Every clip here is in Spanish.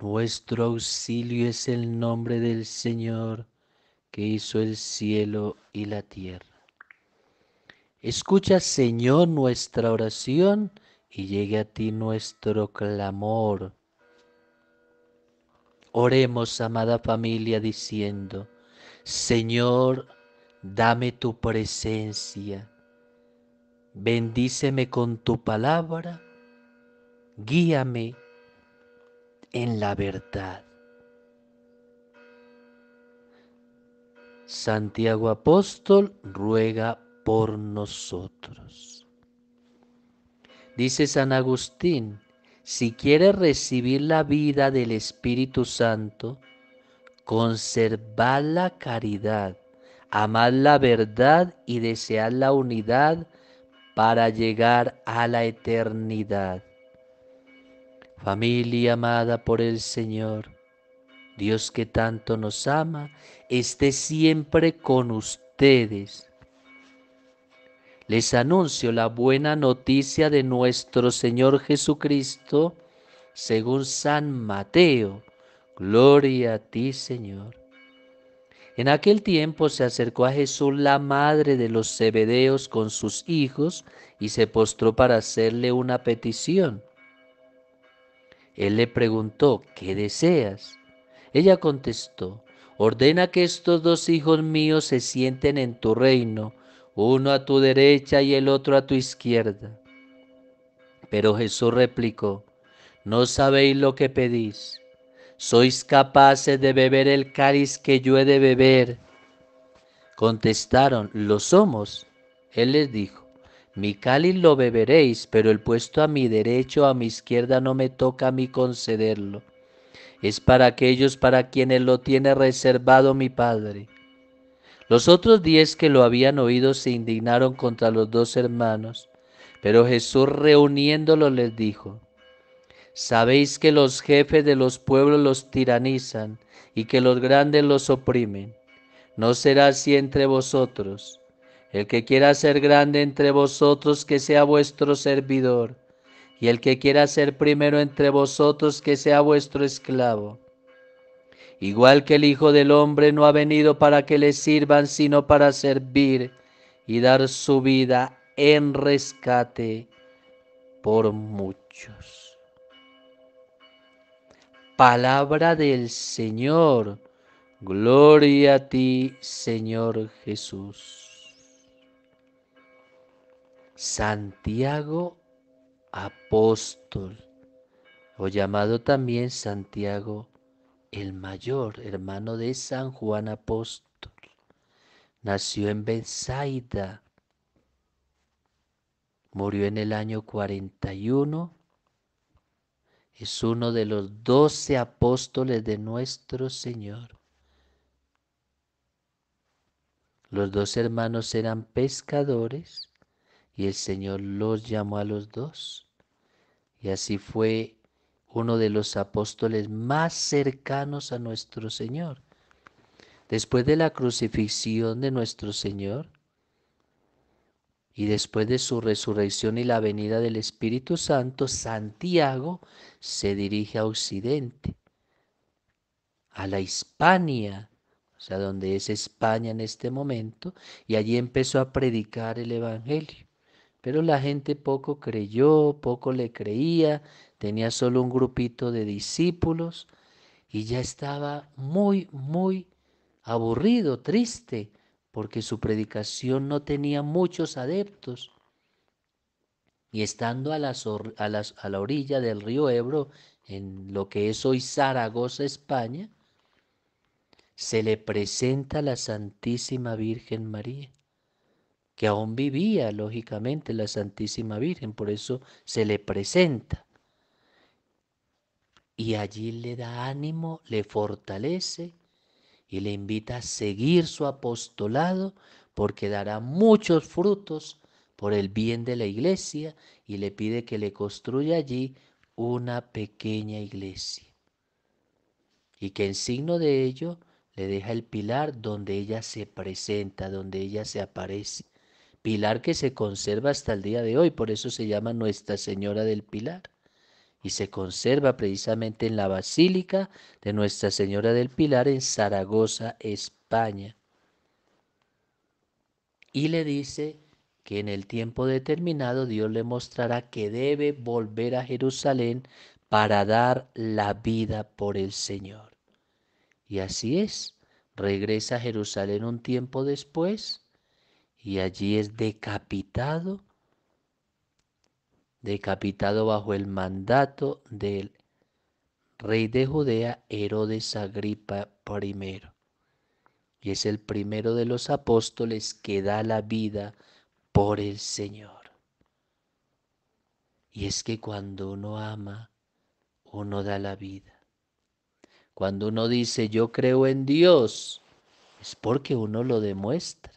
Nuestro auxilio es el nombre del Señor que hizo el cielo y la tierra. Escucha, Señor, nuestra oración y llegue a ti nuestro clamor. Oremos, amada familia, diciendo, Señor, dame tu presencia, bendíceme con tu palabra, guíame en la verdad. Santiago Apóstol ruega por nosotros. Dice San Agustín, si quieres recibir la vida del Espíritu Santo, conservad la caridad, amad la verdad y desead la unidad para llegar a la eternidad. Familia amada por el Señor, Dios que tanto nos ama, esté siempre con ustedes. Les anuncio la buena noticia de nuestro Señor Jesucristo según San Mateo. Gloria a ti, Señor. En aquel tiempo se acercó a Jesús la madre de los Zebedeos con sus hijos y se postró para hacerle una petición. Él le preguntó, ¿qué deseas? Ella contestó, ordena que estos dos hijos míos se sienten en tu reino, uno a tu derecha y el otro a tu izquierda. Pero Jesús replicó, no sabéis lo que pedís. ¿Sois capaces de beber el cáliz que yo he de beber? Contestaron, lo somos. Él les dijo, mi cáliz lo beberéis, pero el puesto a mi derecho o a mi izquierda no me toca a mí concederlo. Es para aquellos para quienes lo tiene reservado mi Padre. Los otros diez que lo habían oído se indignaron contra los dos hermanos, pero Jesús reuniéndolos les dijo, Sabéis que los jefes de los pueblos los tiranizan y que los grandes los oprimen. No será así entre vosotros el que quiera ser grande entre vosotros, que sea vuestro servidor. Y el que quiera ser primero entre vosotros, que sea vuestro esclavo. Igual que el Hijo del Hombre no ha venido para que le sirvan, sino para servir y dar su vida en rescate por muchos. Palabra del Señor. Gloria a ti, Señor Jesús. Santiago apóstol, o llamado también Santiago el mayor, hermano de San Juan apóstol. Nació en Benzaida. Murió en el año 41. Es uno de los doce apóstoles de nuestro Señor. Los dos hermanos eran pescadores y el Señor los llamó a los dos. Y así fue uno de los apóstoles más cercanos a nuestro Señor. Después de la crucifixión de nuestro Señor y después de su resurrección y la venida del Espíritu Santo, Santiago se dirige a Occidente, a la Hispania, o sea, donde es España en este momento, y allí empezó a predicar el Evangelio. Pero la gente poco creyó, poco le creía, tenía solo un grupito de discípulos y ya estaba muy, muy aburrido, triste, porque su predicación no tenía muchos adeptos. Y estando a, la orilla del río Ebro, en lo que es hoy Zaragoza, España, se le presenta la Santísima Virgen María que aún vivía, lógicamente, la Santísima Virgen, por eso se le presenta. Y allí le da ánimo, le fortalece y le invita a seguir su apostolado porque dará muchos frutos por el bien de la iglesia y le pide que le construya allí una pequeña iglesia. Y que en signo de ello le deja el pilar donde ella se presenta, donde ella se aparece pilar que se conserva hasta el día de hoy, por eso se llama Nuestra Señora del Pilar. Y se conserva precisamente en la Basílica de Nuestra Señora del Pilar en Zaragoza, España. Y le dice que en el tiempo determinado Dios le mostrará que debe volver a Jerusalén para dar la vida por el Señor. Y así es, regresa a Jerusalén un tiempo después y allí es decapitado, decapitado bajo el mandato del rey de Judea, Herodes Agripa I. Y es el primero de los apóstoles que da la vida por el Señor. Y es que cuando uno ama, uno da la vida. Cuando uno dice yo creo en Dios, es porque uno lo demuestra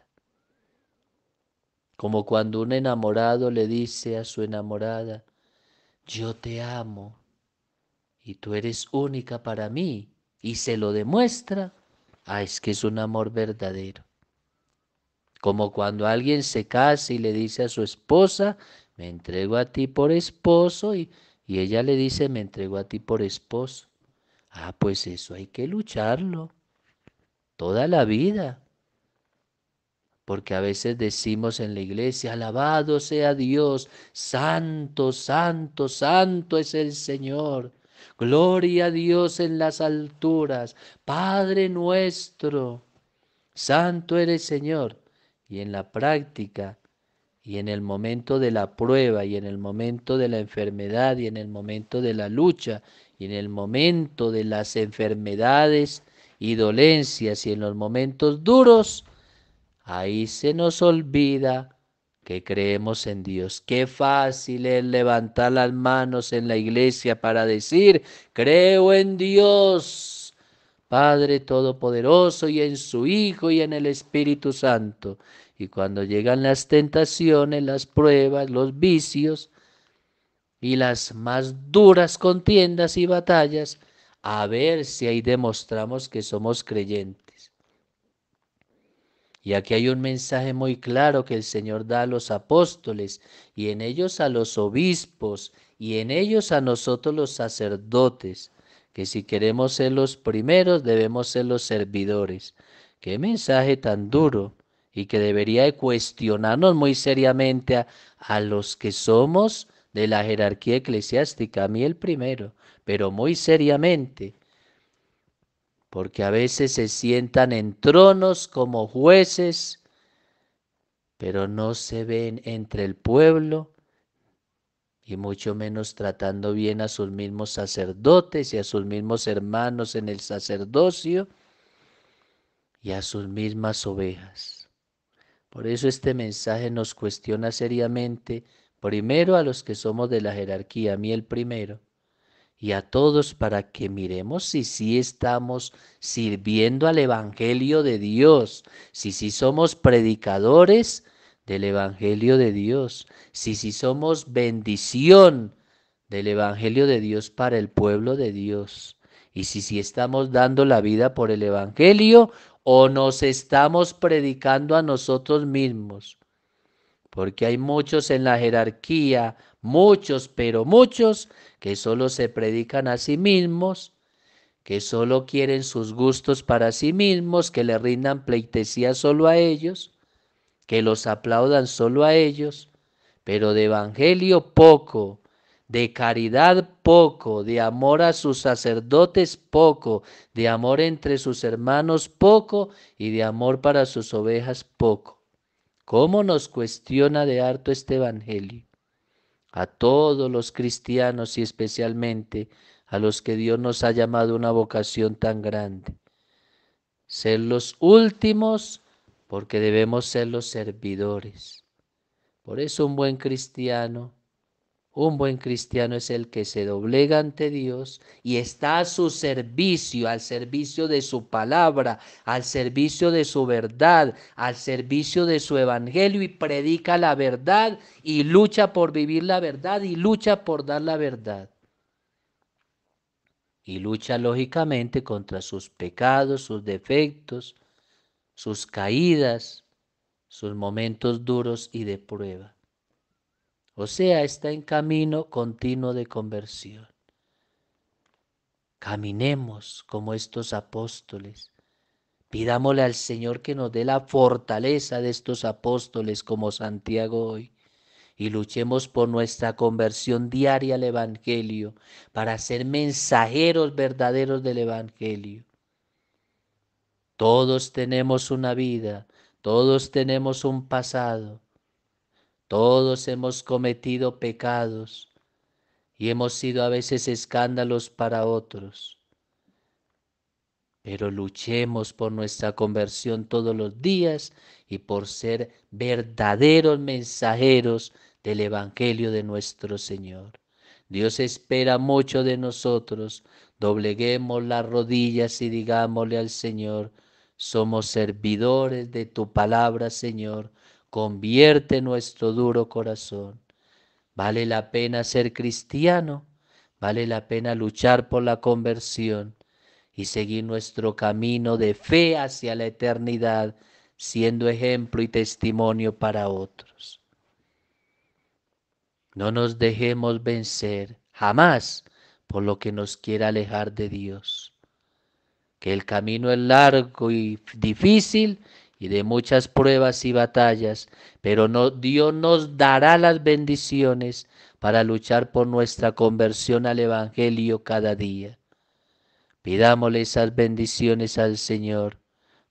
como cuando un enamorado le dice a su enamorada, yo te amo y tú eres única para mí, y se lo demuestra, ah, es que es un amor verdadero. Como cuando alguien se casa y le dice a su esposa, me entrego a ti por esposo, y, y ella le dice, me entrego a ti por esposo. Ah, pues eso hay que lucharlo toda la vida porque a veces decimos en la iglesia, alabado sea Dios, santo, santo, santo es el Señor. Gloria a Dios en las alturas, Padre nuestro, santo eres Señor. Y en la práctica, y en el momento de la prueba, y en el momento de la enfermedad, y en el momento de la lucha, y en el momento de las enfermedades y dolencias, y en los momentos duros, Ahí se nos olvida que creemos en Dios. Qué fácil es levantar las manos en la iglesia para decir, creo en Dios, Padre Todopoderoso, y en su Hijo y en el Espíritu Santo. Y cuando llegan las tentaciones, las pruebas, los vicios y las más duras contiendas y batallas, a ver si ahí demostramos que somos creyentes. Y aquí hay un mensaje muy claro que el Señor da a los apóstoles y en ellos a los obispos y en ellos a nosotros los sacerdotes, que si queremos ser los primeros debemos ser los servidores. Qué mensaje tan duro y que debería cuestionarnos muy seriamente a, a los que somos de la jerarquía eclesiástica, a mí el primero, pero muy seriamente, porque a veces se sientan en tronos como jueces, pero no se ven entre el pueblo y mucho menos tratando bien a sus mismos sacerdotes y a sus mismos hermanos en el sacerdocio y a sus mismas ovejas. Por eso este mensaje nos cuestiona seriamente, primero a los que somos de la jerarquía, a mí el primero, y a todos para que miremos si sí estamos sirviendo al Evangelio de Dios, si sí somos predicadores del Evangelio de Dios, si sí somos bendición del Evangelio de Dios para el pueblo de Dios, y si sí estamos dando la vida por el Evangelio o nos estamos predicando a nosotros mismos, porque hay muchos en la jerarquía muchos, pero muchos, que solo se predican a sí mismos, que solo quieren sus gustos para sí mismos, que le rindan pleitesía solo a ellos, que los aplaudan solo a ellos, pero de evangelio poco, de caridad poco, de amor a sus sacerdotes poco, de amor entre sus hermanos poco y de amor para sus ovejas poco. ¿Cómo nos cuestiona de harto este evangelio? a todos los cristianos y especialmente a los que Dios nos ha llamado una vocación tan grande. Ser los últimos porque debemos ser los servidores. Por eso un buen cristiano un buen cristiano es el que se doblega ante Dios y está a su servicio, al servicio de su palabra, al servicio de su verdad, al servicio de su evangelio y predica la verdad y lucha por vivir la verdad y lucha por dar la verdad. Y lucha lógicamente contra sus pecados, sus defectos, sus caídas, sus momentos duros y de prueba. O sea, está en camino continuo de conversión. Caminemos como estos apóstoles. Pidámosle al Señor que nos dé la fortaleza de estos apóstoles como Santiago hoy y luchemos por nuestra conversión diaria al Evangelio, para ser mensajeros verdaderos del Evangelio. Todos tenemos una vida, todos tenemos un pasado, todos hemos cometido pecados y hemos sido a veces escándalos para otros. Pero luchemos por nuestra conversión todos los días y por ser verdaderos mensajeros del Evangelio de nuestro Señor. Dios espera mucho de nosotros. Dobleguemos las rodillas y digámosle al Señor, somos servidores de tu palabra, Señor. Convierte nuestro duro corazón. Vale la pena ser cristiano, vale la pena luchar por la conversión y seguir nuestro camino de fe hacia la eternidad, siendo ejemplo y testimonio para otros. No nos dejemos vencer jamás por lo que nos quiera alejar de Dios. Que el camino es largo y difícil y de muchas pruebas y batallas, pero no, Dios nos dará las bendiciones para luchar por nuestra conversión al Evangelio cada día. Pidámosle esas bendiciones al Señor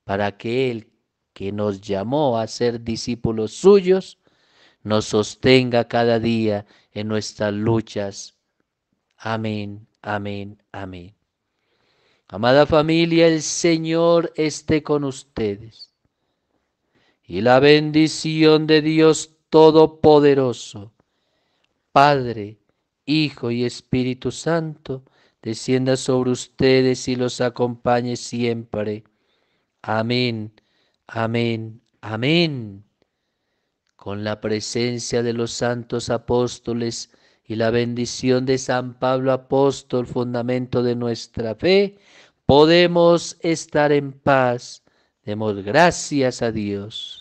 para que Él, que nos llamó a ser discípulos suyos, nos sostenga cada día en nuestras luchas. Amén, amén, amén. Amada familia, el Señor esté con ustedes y la bendición de Dios Todopoderoso, Padre, Hijo y Espíritu Santo, descienda sobre ustedes y los acompañe siempre. Amén, amén, amén. Con la presencia de los santos apóstoles y la bendición de San Pablo apóstol, fundamento de nuestra fe, podemos estar en paz. Demos gracias a Dios.